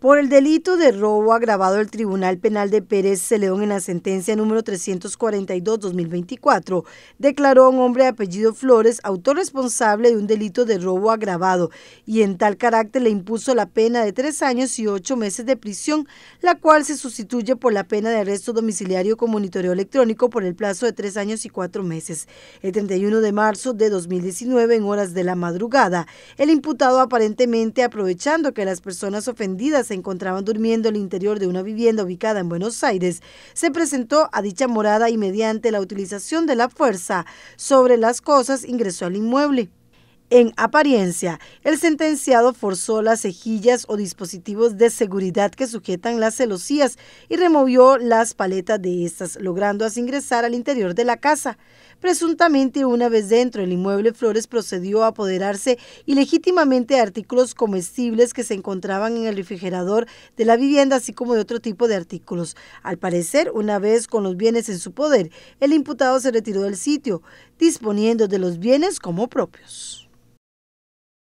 Por el delito de robo agravado el Tribunal Penal de Pérez Celeón en la sentencia número 342-2024 declaró a un hombre de apellido Flores autor responsable de un delito de robo agravado y en tal carácter le impuso la pena de tres años y ocho meses de prisión, la cual se sustituye por la pena de arresto domiciliario con monitoreo electrónico por el plazo de tres años y cuatro meses. El 31 de marzo de 2019, en horas de la madrugada, el imputado aparentemente aprovechando que las personas ofendidas se encontraban durmiendo en el interior de una vivienda ubicada en Buenos Aires, se presentó a dicha morada y mediante la utilización de la fuerza sobre las cosas ingresó al inmueble. En apariencia, el sentenciado forzó las cejillas o dispositivos de seguridad que sujetan las celosías y removió las paletas de estas, logrando así ingresar al interior de la casa. Presuntamente, una vez dentro, el inmueble Flores procedió a apoderarse ilegítimamente de artículos comestibles que se encontraban en el refrigerador de la vivienda, así como de otro tipo de artículos. Al parecer, una vez con los bienes en su poder, el imputado se retiró del sitio, disponiendo de los bienes como propios.